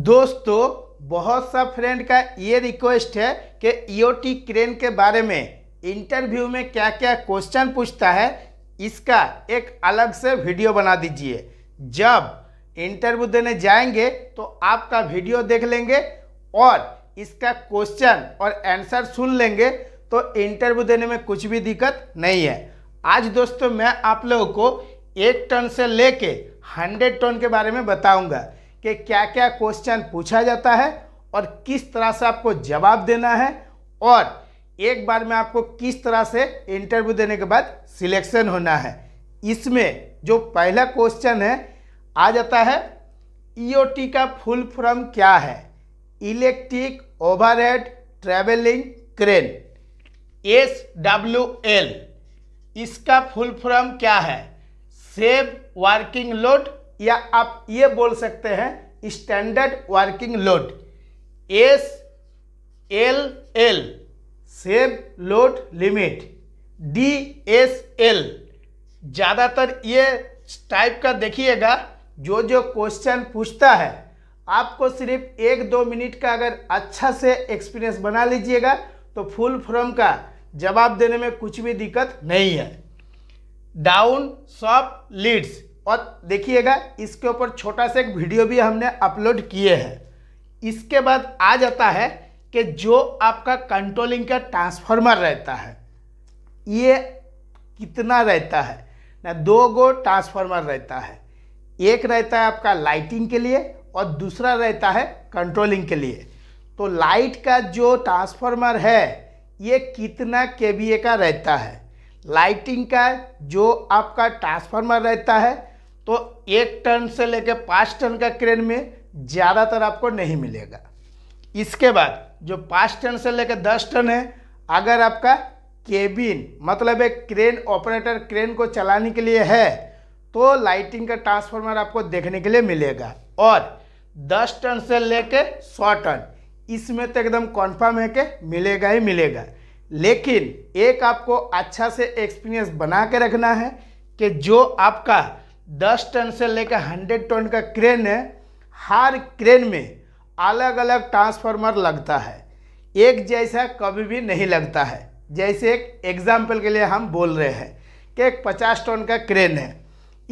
दोस्तों बहुत सा फ्रेंड का ये रिक्वेस्ट है कि ईओटी e क्रेन के बारे में इंटरव्यू में क्या क्या क्वेश्चन पूछता है इसका एक अलग से वीडियो बना दीजिए जब इंटरव्यू देने जाएंगे तो आपका वीडियो देख लेंगे और इसका क्वेश्चन और आंसर सुन लेंगे तो इंटरव्यू देने में कुछ भी दिक्कत नहीं है आज दोस्तों मैं आप लोगों को एक टन से ले हंड्रेड टन के बारे में बताऊँगा कि क्या क्या क्वेश्चन पूछा जाता है और किस तरह से आपको जवाब देना है और एक बार में आपको किस तरह से इंटरव्यू देने के बाद सिलेक्शन होना है इसमें जो पहला क्वेश्चन है आ जाता है ईओटी e का फुल फॉर्म क्या है electric overhead travelling crane S W L इसका फुल फॉर्म क्या है सेव वर्किंग लोड या आप ये बोल सकते हैं standard working load S L L safe load limit D S L ज़्यादातर ये टाइप का देखिएगा जो जो क्वेश्चन पूछता है आपको सिर्फ एक दो मिनट का अगर अच्छा से एक्सपीरियंस बना लीजिएगा तो फुल फॉर्म का जवाब देने में कुछ भी दिक्कत नहीं है डाउन सॉप लीड्स और देखिएगा इसके ऊपर छोटा सा एक वीडियो भी हमने अपलोड किए हैं इसके बाद आ जाता है कि जो आपका कंट्रोलिंग का ट्रांसफार्मर रहता है ये कितना रहता है ना दो गो ट्रांसफार्मर रहता है एक रहता है आपका लाइटिंग के लिए और दूसरा रहता है कंट्रोलिंग के लिए तो लाइट का जो ट्रांसफार्मर है ये कितना के का रहता है लाइटिंग का जो आपका ट्रांसफार्मर रहता है तो एक टन से लेकर पाँच टन का क्रेन में ज़्यादातर आपको नहीं मिलेगा इसके बाद जो पाँच टन से लेकर दस टन है अगर आपका केबिन मतलब एक क्रेन ऑपरेटर क्रेन को चलाने के लिए है तो लाइटिंग का ट्रांसफार्मर आपको देखने के लिए मिलेगा और 10 टन से कर सौ टन इसमें तो एकदम कॉन्फर्म है कि मिलेगा ही मिलेगा लेकिन एक आपको अच्छा से एक्सपीरियंस बना के रखना है कि जो आपका दस टन से लेकर हंड्रेड टन का क्रेन है हर क्रेन में अलग अलग ट्रांसफार्मर लगता है एक जैसा कभी भी नहीं लगता है जैसे एक एग्जाम्पल के लिए हम बोल रहे हैं कि एक पचास टन का क्रेन है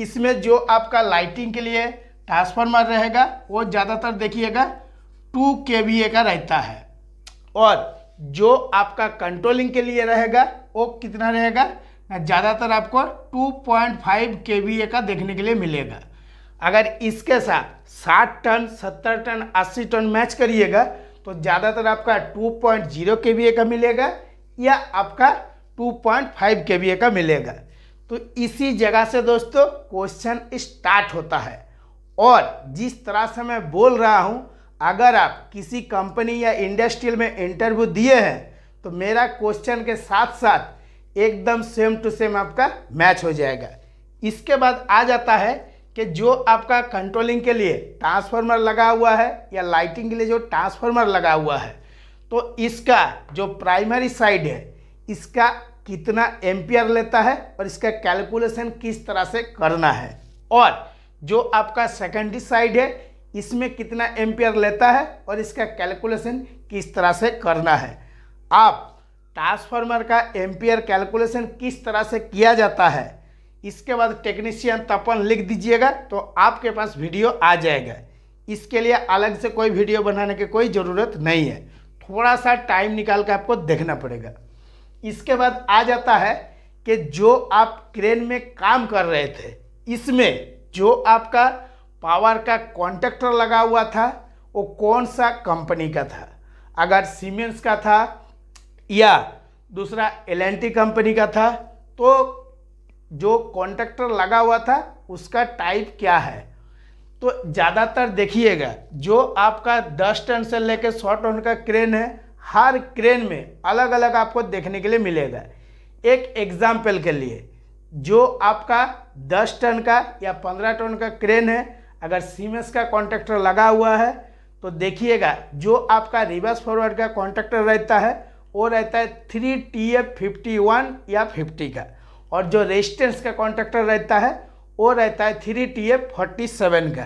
इसमें जो आपका लाइटिंग के लिए ट्रांसफार्मर रहेगा वो ज़्यादातर देखिएगा टू के का रहता है और जो आपका कंट्रोलिंग के लिए रहेगा वो कितना रहेगा ज़्यादातर आपको 2.5 पॉइंट का देखने के लिए मिलेगा अगर इसके साथ 60 टन 70 टन 80 टन मैच करिएगा तो ज़्यादातर आपका 2.0 पॉइंट का मिलेगा या आपका 2.5 पॉइंट का मिलेगा तो इसी जगह से दोस्तों क्वेश्चन स्टार्ट होता है और जिस तरह से मैं बोल रहा हूँ अगर आप किसी कंपनी या इंडस्ट्रियल में इंटरव्यू दिए हैं तो मेरा क्वेश्चन के साथ साथ एकदम सेम टू सेम आपका मैच हो जाएगा इसके बाद आ जाता है कि जो आपका कंट्रोलिंग के लिए ट्रांसफार्मर लगा हुआ है या लाइटिंग के लिए जो ट्रांसफार्मर लगा हुआ है तो इसका जो प्राइमरी साइड है इसका कितना एम्पियर लेता है और इसका कैलकुलेशन किस तरह से करना है और जो आपका सेकेंडरी साइड है इसमें कितना एम्पियर लेता है और इसका कैलकुलेशन किस तरह से करना है आप ट्रांसफार्मर का एम्पियर कैलकुलेशन किस तरह से किया जाता है इसके बाद टेक्नीशियन तपन लिख दीजिएगा तो आपके पास वीडियो आ जाएगा इसके लिए अलग से कोई वीडियो बनाने की कोई ज़रूरत नहीं है थोड़ा सा टाइम निकाल के आपको देखना पड़ेगा इसके बाद आ जाता है कि जो आप क्रेन में काम कर रहे थे इसमें जो आपका पावर का कॉन्ट्रैक्टर लगा हुआ था वो कौन सा कंपनी का था अगर सीमेंस का था या दूसरा एल कंपनी का था तो जो कॉन्ट्रैक्टर लगा हुआ था उसका टाइप क्या है तो ज़्यादातर देखिएगा जो आपका दस टन से लेकर सौ टन का क्रेन है हर क्रेन में अलग अलग आपको देखने के लिए मिलेगा एक एग्जाम्पल के लिए जो आपका दस टन का या पंद्रह टन का क्रेन है अगर सीमेंस का कॉन्ट्रैक्टर लगा हुआ है तो देखिएगा जो आपका रिवर्स फॉरवर्ड का कॉन्ट्रैक्टर रहता है वो रहता है three T F fifty one या फिफ्टी का और जो रेजिस्टेंस का कॉन्ट्रेक्टर रहता है वो रहता है three T F forty seven का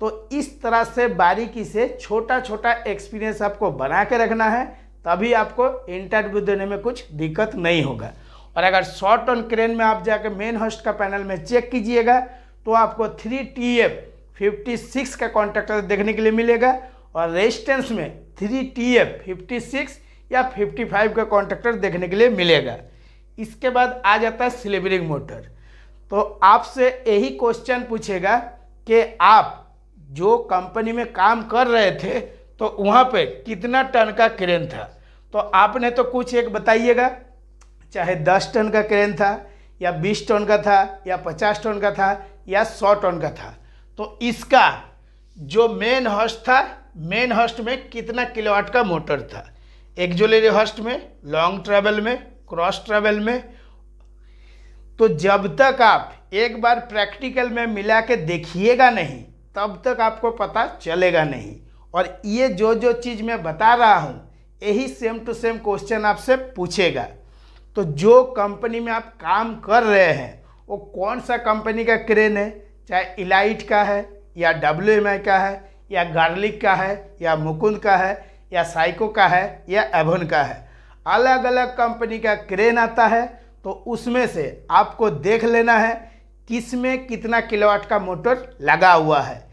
तो इस तरह से बारीकी से छोटा छोटा एक्सपीरियंस आपको बना के रखना है तभी आपको इंटरव्यू देने में कुछ दिक्कत नहीं होगा और अगर शॉर्ट ऑन क्रेन में आप जाकर मेन होस्ट का पैनल में चेक कीजिएगा तो आपको three T F fifty six का कॉन्ट्रेक्टर देखने के लिए मिलेगा और रेजिस्टेंस में three T F fifty six या 55 का कॉन्ट्रैक्टर देखने के लिए मिलेगा इसके बाद आ जाता है स्लीवरिंग मोटर तो आपसे यही क्वेश्चन पूछेगा कि आप जो कंपनी में काम कर रहे थे तो वहाँ पे कितना टन का क्रेन था तो आपने तो कुछ एक बताइएगा चाहे 10 टन का क्रेन था या 20 टन का था या 50 टन का था या 100 टन का था तो इसका जो मेन हॉस्ट था मेन हॉस्ट में कितना किलोवाट का मोटर था एक्जोलरी हर्स्ट में लॉन्ग ट्रैवल में क्रॉस ट्रैवल में तो जब तक आप एक बार प्रैक्टिकल में मिला के देखिएगा नहीं तब तक आपको पता चलेगा नहीं और ये जो जो चीज़ मैं बता रहा हूँ यही सेम टू सेम क्वेश्चन आपसे पूछेगा तो जो कंपनी में आप काम कर रहे हैं वो कौन सा कंपनी का क्रेन है चाहे इलाइट का है या डब्ल्यू का है या गार्लिक का है या मुकुंद का है या साइको का है या एवन का है अलग अलग कंपनी का क्रेन आता है तो उसमें से आपको देख लेना है किस में कितना किलोवाट का मोटर लगा हुआ है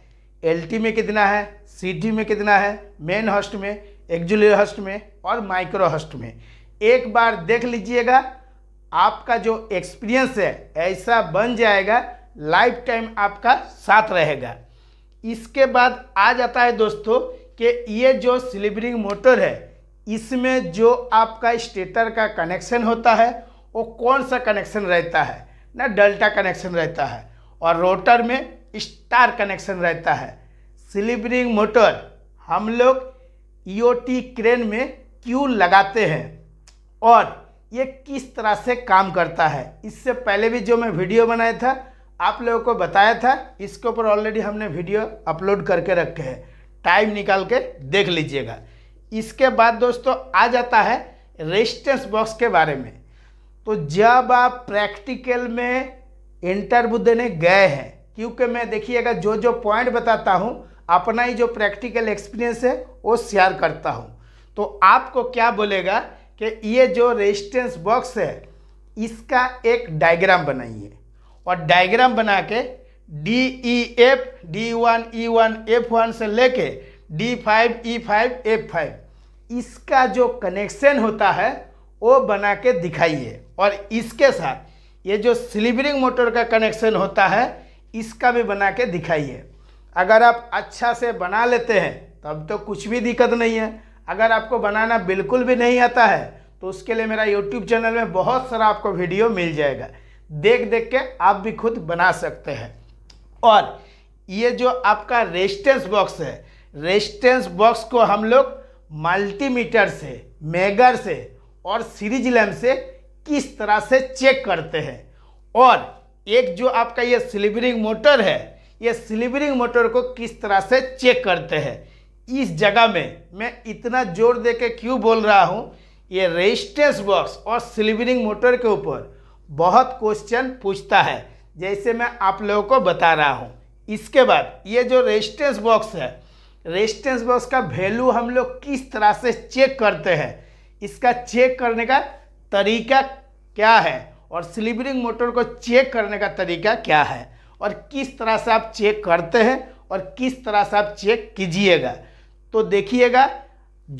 एलटी में कितना है सीटी में कितना है मेन हॉस्ट में एक्जुल हॉस्ट में और माइक्रो हॉस्ट में एक बार देख लीजिएगा आपका जो एक्सपीरियंस है ऐसा बन जाएगा लाइफ टाइम आपका साथ रहेगा इसके बाद आ जाता है दोस्तों कि ये जो स्लीवरिंग मोटर है इसमें जो आपका स्टेटर का कनेक्शन होता है वो कौन सा कनेक्शन रहता है ना डेल्टा कनेक्शन रहता है और रोटर में स्टार कनेक्शन रहता है स्लिपरिंग मोटर हम लोग ईओटी e क्रेन में क्यों लगाते हैं और ये किस तरह से काम करता है इससे पहले भी जो मैं वीडियो बनाया था आप लोगों को बताया था इसके ऊपर ऑलरेडी हमने वीडियो अपलोड करके रखे हैं टाइम निकाल के देख लीजिएगा इसके बाद दोस्तों आ जाता है रेजिस्टेंस बॉक्स के बारे में तो जब आप प्रैक्टिकल में इंटरव्यू देने गए हैं क्योंकि मैं देखिएगा जो जो पॉइंट बताता हूँ अपना ही जो प्रैक्टिकल एक्सपीरियंस है वो शेयर करता हूँ तो आपको क्या बोलेगा कि ये जो रेजिस्टेंस बॉक्स है इसका एक डायग्राम बनाइए और डायग्राम बना के D E F D one E one F one से लेके D five E five F five इसका जो कनेक्शन होता है वो बना के दिखाइए और इसके साथ ये जो स्लीवरिंग मोटर का कनेक्शन होता है इसका भी बना के दिखाइए अगर आप अच्छा से बना लेते हैं तब तो कुछ भी दिक्कत नहीं है अगर आपको बनाना बिल्कुल भी नहीं आता है तो उसके लिए मेरा यूट्यूब चैनल में बहुत सारा आपको वीडियो मिल जाएगा देख देख के आप भी खुद बना सकते हैं और ये जो आपका रेजिस्टेंस बॉक्स है रेजिस्टेंस बॉक्स को हम लोग मल्टीमीटर से मेगर से और सीरीज लैम से किस तरह से चेक करते हैं और एक जो आपका ये स्लीवरिंग मोटर है ये स्लीवरिंग मोटर को किस तरह से चेक करते हैं इस जगह में मैं इतना जोर दे के क्यों बोल रहा हूँ ये रेजिस्टेंस बॉक्स और स्लीवरिंग मोटर के ऊपर बहुत क्वेश्चन पूछता है जैसे मैं आप लोगों को बता रहा हूँ इसके बाद ये जो रेजिस्टेंस बॉक्स है रेजिस्टेंस बॉक्स का वैल्यू हम लोग किस तरह से चेक करते हैं इसका चेक करने का तरीका क्या है और स्लीपरिंग मोटर को चेक करने का तरीका क्या है और किस तरह से आप चेक करते हैं और किस तरह से आप चेक कीजिएगा तो देखिएगा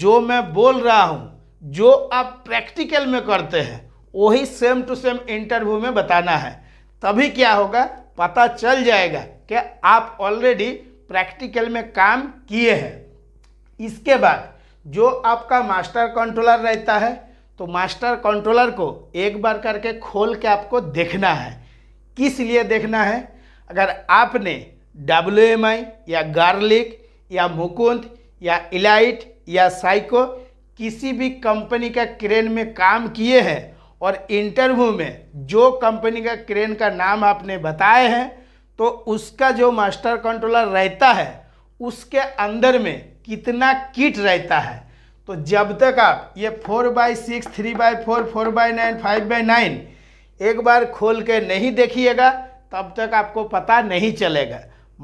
जो मैं बोल रहा हूँ जो आप प्रैक्टिकल में करते हैं वही सेम टू सेम इंटरव्यू में बताना है तभी क्या होगा पता चल जाएगा कि आप ऑलरेडी प्रैक्टिकल में काम किए हैं इसके बाद जो आपका मास्टर कंट्रोलर रहता है तो मास्टर कंट्रोलर को एक बार करके खोल के आपको देखना है किस लिए देखना है अगर आपने डब्ल्यू या गार्लिक या मुकुंद या इलाइट या साइको किसी भी कंपनी का क्रेन में काम किए हैं और इंटरव्यू में जो कंपनी का क्रेन का नाम आपने बताए हैं तो उसका जो मास्टर कंट्रोलर रहता है उसके अंदर में कितना किट रहता है तो जब तक आप ये four by six three by four four by nine five by nine एक बार खोल के नहीं देखिएगा तब तक आपको पता नहीं चलेगा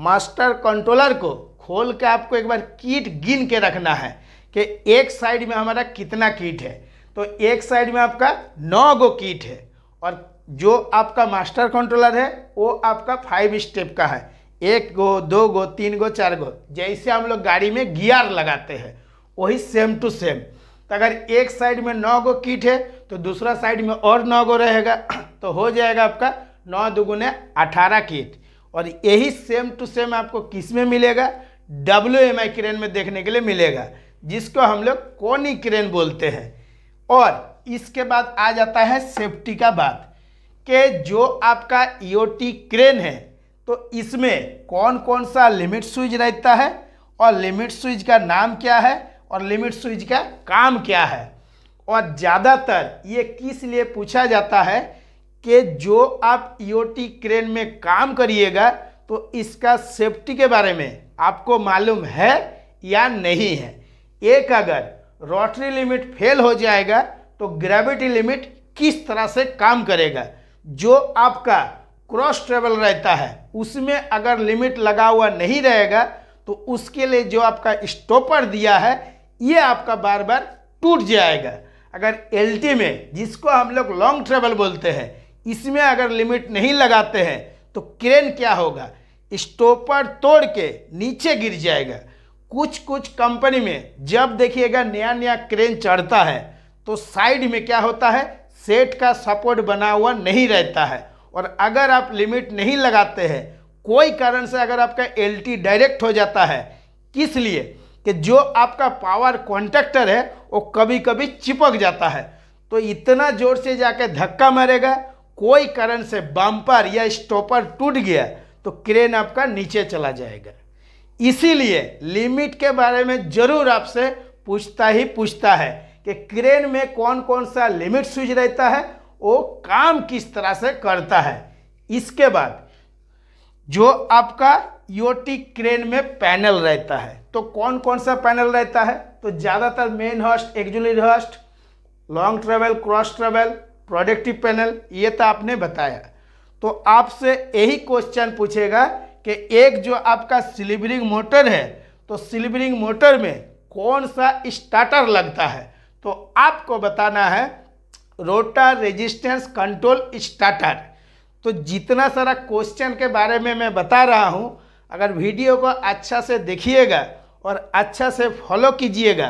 मास्टर कंट्रोलर को खोल के आपको एक बार कीट गिन के रखना है कि एक साइड में हमारा कितना कीट है तो एक साइड में आपका नौ गो किट है और जो आपका मास्टर कंट्रोलर है वो आपका फाइव स्टेप का है एक गो दो गो तीन गो चार गो जैसे हम लोग गाड़ी में गियर लगाते हैं वही सेम टू सेम तो अगर एक साइड में नौ गो किट है तो दूसरा साइड में और नौ गो रहेगा तो हो जाएगा आपका नौ दुगुने अठारह किट और यही सेम टू सेम आपको किस में मिलेगा डब्ल्यू एम आई क्रेन में देखने के लिए मिलेगा जिसको हम लोग कोनी क्रेन बोलते हैं और इसके बाद आ जाता है सेफ्टी का बात कि जो आपका ईओटी e क्रेन है तो इसमें कौन कौन सा लिमिट स्विच रहता है और लिमिट स्विच का नाम क्या है और लिमिट स्विच का काम क्या है और ज़्यादातर ये किस लिए पूछा जाता है कि जो आप ईओटी e क्रेन में काम करिएगा तो इसका सेफ्टी के बारे में आपको मालूम है या नहीं है एक अगर रोटरी लिमिट फेल हो जाएगा तो ग्रेविटी लिमिट किस तरह से काम करेगा जो आपका क्रॉस ट्रेवल रहता है उसमें अगर लिमिट लगा हुआ नहीं रहेगा तो उसके लिए जो आपका स्टॉपर दिया है ये आपका बार बार टूट जाएगा अगर एल में जिसको हम लोग लॉन्ग ट्रेवल बोलते हैं इसमें अगर लिमिट नहीं लगाते हैं तो क्रेन क्या होगा स्टॉपर तोड़ के नीचे गिर जाएगा कुछ कुछ कंपनी में जब देखिएगा नया नया क्रेन चढ़ता है तो साइड में क्या होता है सेट का सपोर्ट बना हुआ नहीं रहता है और अगर आप लिमिट नहीं लगाते हैं कोई कारण से अगर आपका एल डायरेक्ट हो जाता है किस लिए कि जो आपका पावर कॉन्ट्रेक्टर है वो कभी कभी चिपक जाता है तो इतना जोर से जाके धक्का मारेगा कोई कारण से बम्पर या स्टॉपर टूट गया तो क्रेन आपका नीचे चला जाएगा इसीलिए लिमिट के बारे में ज़रूर आपसे पूछता ही पूछता है कि क्रेन में कौन कौन सा लिमिट स्विच रहता है वो काम किस तरह से करता है इसके बाद जो आपका योटी e क्रेन में पैनल रहता है तो कौन कौन सा पैनल रहता है तो ज़्यादातर main hoist auxiliary hoist long travel cross travel productive panel ये तो आपने बताया तो आपसे यही क्वेश्चन पूछेगा कि एक जो आपका सिलीवरिंग मोटर है तो सिलीवरिंग मोटर में कौन सा स्टार्टर लगता है तो आपको बताना है रोटर रेजिस्टेंस कंट्रोल स्टार्टर तो जितना सारा क्वेश्चन के बारे में मैं बता रहा हूँ अगर वीडियो को अच्छा से देखिएगा और अच्छा से फॉलो कीजिएगा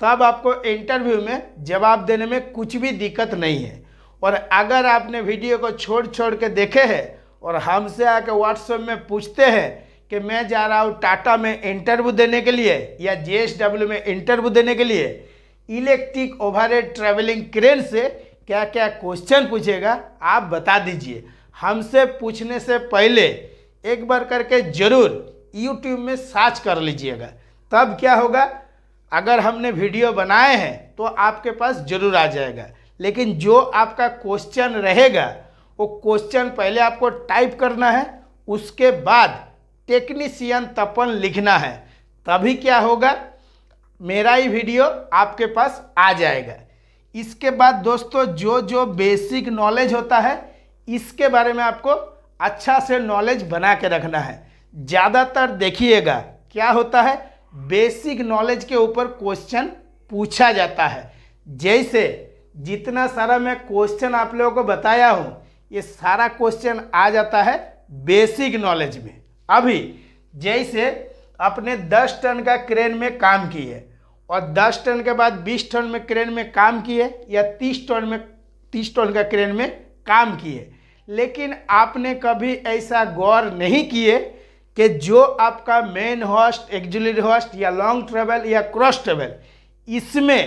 तब आपको इंटरव्यू में जवाब देने में कुछ भी दिक्कत नहीं है और अगर आपने वीडियो को छोड़ छोड़ के देखे हैं और हमसे आके व्हाट्सएप में पूछते हैं कि मैं जा रहा हूँ टाटा में इंटरव्यू देने के लिए या जे में इंटरव्यू देने के लिए इलेक्ट्रिक ओवरहेड ट्रैवलिंग क्रेन से क्या क्या क्वेश्चन पूछेगा आप बता दीजिए हमसे पूछने से पहले एक बार करके ज़रूर यूट्यूब में सर्च कर लीजिएगा तब क्या होगा अगर हमने वीडियो बनाए हैं तो आपके पास ज़रूर आ जाएगा लेकिन जो आपका क्वेश्चन रहेगा वो क्वेश्चन पहले आपको टाइप करना है उसके बाद टेक्नीशियन तपन लिखना है तभी क्या होगा मेरा ही वीडियो आपके पास आ जाएगा इसके बाद दोस्तों जो जो बेसिक नॉलेज होता है इसके बारे में आपको अच्छा से नॉलेज बना के रखना है ज़्यादातर देखिएगा क्या होता है बेसिक नॉलेज के ऊपर क्वेश्चन पूछा जाता है जैसे जितना सारा मैं क्वेश्चन आप लोगों को बताया हूँ ये सारा क्वेश्चन आ जाता है बेसिक नॉलेज में अभी जैसे अपने 10 टन का क्रेन में काम किए और 10 टन के बाद 20 टन में क्रेन में काम किए या 30 टन में 30 टन का क्रेन में काम किए लेकिन आपने कभी ऐसा गौर नहीं किए कि जो आपका मेन हॉस्ट एक्जुलर हॉस्ट या लॉन्ग ट्रेवल या क्रॉस ट्रेवल इसमें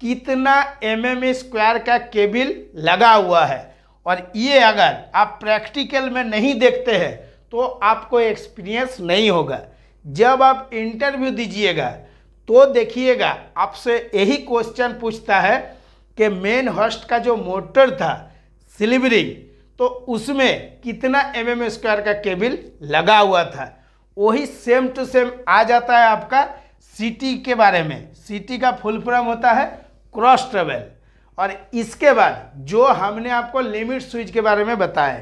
कितना एम एम स्क्वायर का केबिल लगा हुआ है और ये अगर आप प्रैक्टिकल में नहीं देखते हैं तो आपको एक्सपीरियंस नहीं होगा जब आप इंटरव्यू दीजिएगा तो देखिएगा आपसे यही क्वेश्चन पूछता है कि मेन हॉस्ट का जो मोटर था सिलीवरिंग तो उसमें कितना एम एम स्क्वायर का केबिल लगा हुआ था वही सेम टू सेम आ जाता है आपका सिटी के बारे में सिटी का फुल फॉर्म होता है क्रॉस ट्रेवल और इसके बाद जो हमने आपको लिमिट स्विच के बारे में बताया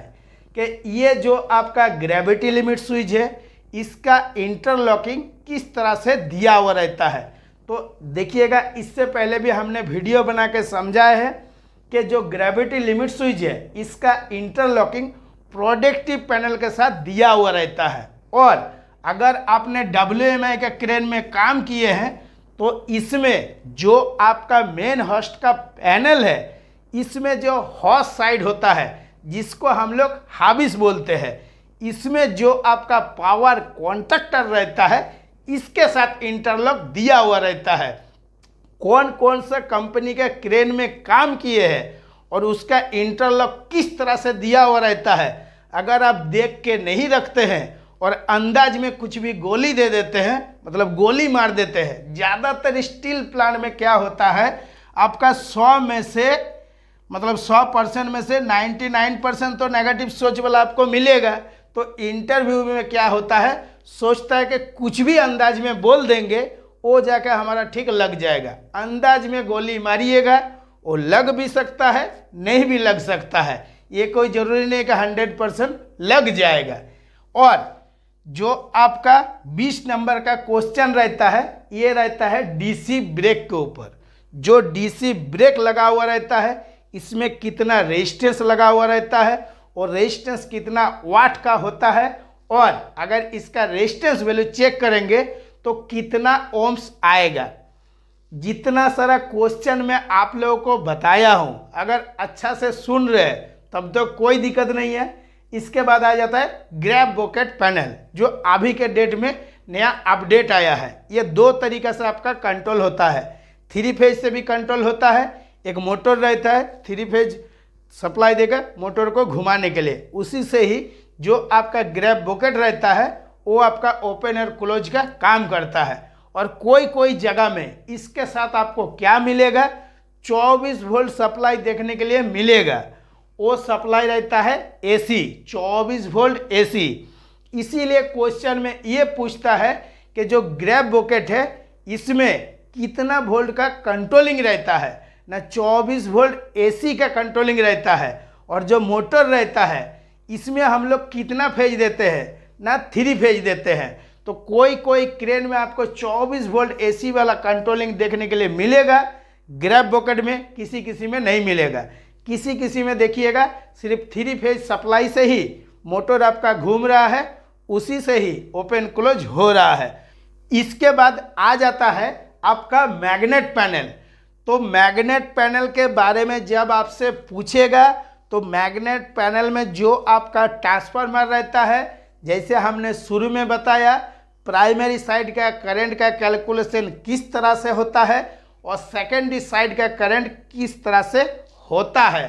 कि ये जो आपका ग्रेविटी लिमिट स्विच है इसका इंटरलॉकिंग किस तरह से दिया हुआ रहता है तो देखिएगा इससे पहले भी हमने वीडियो बना के समझाया है कि जो ग्रेविटी लिमिट स्विच है इसका इंटरलॉकिंग प्रोडक्टिव पैनल के साथ दिया हुआ रहता है और अगर आपने डब्ल्यू के क्रेन में काम किए हैं तो इसमें जो आपका मेन हॉस्ट का पैनल है इसमें जो हॉस्ट साइड होता है जिसको हम लोग हाबिस बोलते हैं इसमें जो आपका पावर कॉन्ट्रेक्टर रहता है इसके साथ इंटरलॉक दिया हुआ रहता है कौन कौन सा कंपनी के क्रेन में काम किए हैं और उसका इंटरलॉक किस तरह से दिया हुआ रहता है अगर आप देख के नहीं रखते हैं और अंदाज में कुछ भी गोली दे देते हैं मतलब गोली मार देते हैं ज़्यादातर स्टील प्लांट में क्या होता है आपका सौ में से मतलब सौ परसेंट में से नाइन्टी नाइन परसेंट तो नेगेटिव सोच वाला आपको मिलेगा तो इंटरव्यू में क्या होता है सोचता है कि कुछ भी अंदाज में बोल देंगे वो जाकर हमारा ठीक लग जाएगा अंदाज में गोली मारिएगा वो लग भी सकता है नहीं भी लग सकता है ये कोई ज़रूरी नहीं कि हंड्रेड परसेंट लग जाएगा और जो आपका 20 नंबर का क्वेश्चन रहता है ये रहता है डीसी ब्रेक के ऊपर जो डीसी ब्रेक लगा हुआ रहता है इसमें कितना रेजिस्टेंस लगा हुआ रहता है और रेजिस्टेंस कितना वाट का होता है और अगर इसका रेजिस्टेंस वैल्यू चेक करेंगे तो कितना ओम्स आएगा जितना सारा क्वेश्चन मैं आप लोगों को बताया हूँ अगर अच्छा से सुन रहे तब तो कोई दिक्कत नहीं है इसके बाद आ जाता है ग्रैब बॉकेट पैनल जो अभी के डेट में नया अपडेट आया है ये दो तरीका से आपका कंट्रोल होता है थ्री फेज से भी कंट्रोल होता है एक मोटर रहता है थ्री फेज सप्लाई देकर मोटर को घुमाने के लिए उसी से ही जो आपका ग्रैब बॉकेट रहता है वो आपका ओपन और क्लोज का काम करता है और कोई कोई जगह में इसके साथ आपको क्या मिलेगा 24 वोल्ट सप्लाई देखने के लिए मिलेगा वो सप्लाई रहता है एसी 24 वोल्ट एसी इसीलिए क्वेश्चन में ये पूछता है कि जो ग्रैप बोकेट है इसमें कितना वोल्ट का कंट्रोलिंग रहता है ना 24 वोल्ट एसी का कंट्रोलिंग रहता है और जो मोटर रहता है इसमें हम लोग कितना फेज देते हैं ना थ्री फेज देते हैं तो कोई कोई क्रेन में आपको 24 वोल्ट एसी वाला कंट्रोलिंग देखने के लिए मिलेगा ग्रैप बॉकेट में किसी किसी में नहीं मिलेगा किसी किसी में देखिएगा सिर्फ थ्री फेज सप्लाई से ही मोटर आपका घूम रहा है उसी से ही ओपन क्लोज हो रहा है इसके बाद आ जाता है आपका मैग्नेट पैनल तो मैग्नेट पैनल के बारे में जब आपसे पूछेगा तो मैग्नेट पैनल में जो आपका ट्रांसफार्मर रहता है जैसे हमने शुरू में बताया प्राइमरी साइड का करंट का कैलकुलेशन किस तरह से होता है और सेकेंडरी साइड का करंट किस तरह से होता है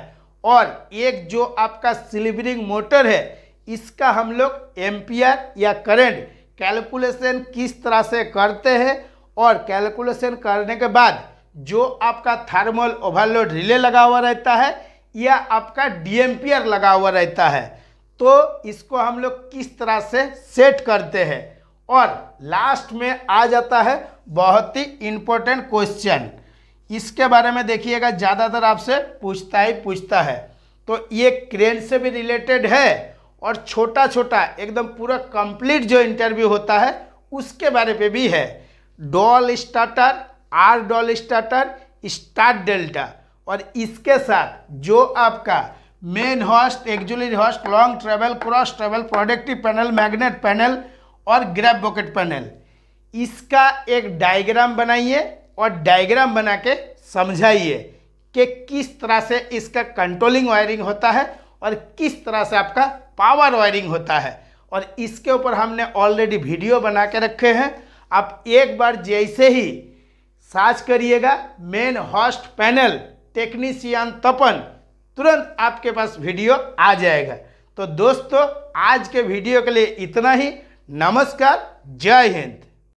और एक जो आपका स्लीवरिंग मोटर है इसका हम लोग एम्पियर या करंट कैलकुलेशन किस तरह से करते हैं और कैलकुलेशन करने के बाद जो आपका थर्मल ओवरलोड रिले लगा हुआ रहता है या आपका डी लगा हुआ रहता है तो इसको हम लोग किस तरह से सेट करते हैं और लास्ट में आ जाता है बहुत ही इम्पोर्टेंट क्वेश्चन इसके बारे में देखिएगा ज़्यादातर आपसे पूछता ही पूछता है तो ये क्रेन से भी रिलेटेड है और छोटा छोटा एकदम पूरा कंप्लीट जो इंटरव्यू होता है उसके बारे पे भी है DOL starter or DOL starter start delta और इसके साथ जो आपका main hoist auxiliary hoist long travel cross travel productive panel magnet panel और ग्रैप बॉकेट पैनल इसका एक डायग्राम बनाइए और डायग्राम बना के समझाइए कि किस तरह से इसका कंट्रोलिंग वायरिंग होता है और किस तरह से आपका पावर वायरिंग होता है और इसके ऊपर हमने ऑलरेडी वीडियो बना के रखे हैं आप एक बार जैसे ही सर्च करिएगा main hoist panel technician Tapan तुरंत आपके पास वीडियो आ जाएगा तो दोस्तों आज के वीडियो के लिए इतना ही नमस्कार जय हिंद